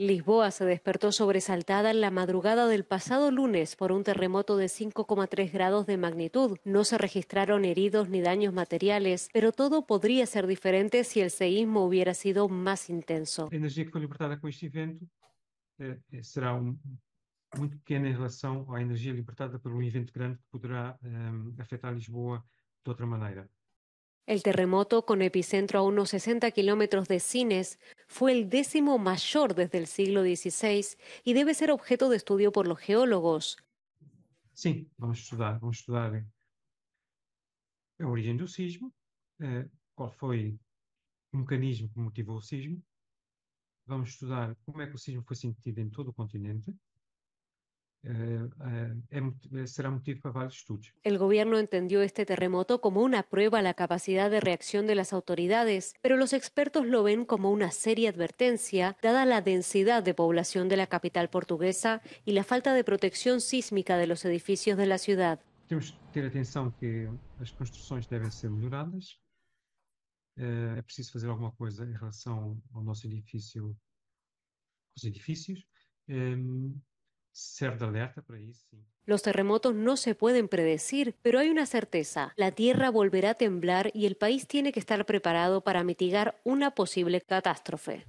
Lisboa se despertó sobresaltada en la madrugada del pasado lunes por un terremoto de 5,3 grados de magnitud. No se registraron heridos ni daños materiales, pero todo podría ser diferente si el seísmo hubiera sido más intenso. La energía que fue libertada con este evento eh, eh, será muy pequeña en relación a la energía libertada por un evento grande que podrá eh, afectar a Lisboa de otra manera. El terremoto, con epicentro a unos 60 kilómetros de Cines, fue el décimo mayor desde el siglo XVI y debe ser objeto de estudio por los geólogos. Sí, vamos a estudiar, vamos a estudiar a origem del sismo, eh, cuál fue el mecanismo que motivó el sismo, vamos a estudiar cómo que el sismo fue sentido en todo el continente, eh, eh, eh, em, será motivo para varios estudios. El gobierno entendió este terremoto como una prueba a la capacidad de reacción de las autoridades, pero los expertos lo ven como una seria advertencia, dada la densidad de población de la capital portuguesa y la falta de protección sísmica de los edificios de la ciudad. Tenemos que tener atención que las construcciones deben ser mejoradas. es preciso hacer alguna cosa en em relación a nuestro los edificios. Eh, em, los terremotos no se pueden predecir, pero hay una certeza. La tierra volverá a temblar y el país tiene que estar preparado para mitigar una posible catástrofe.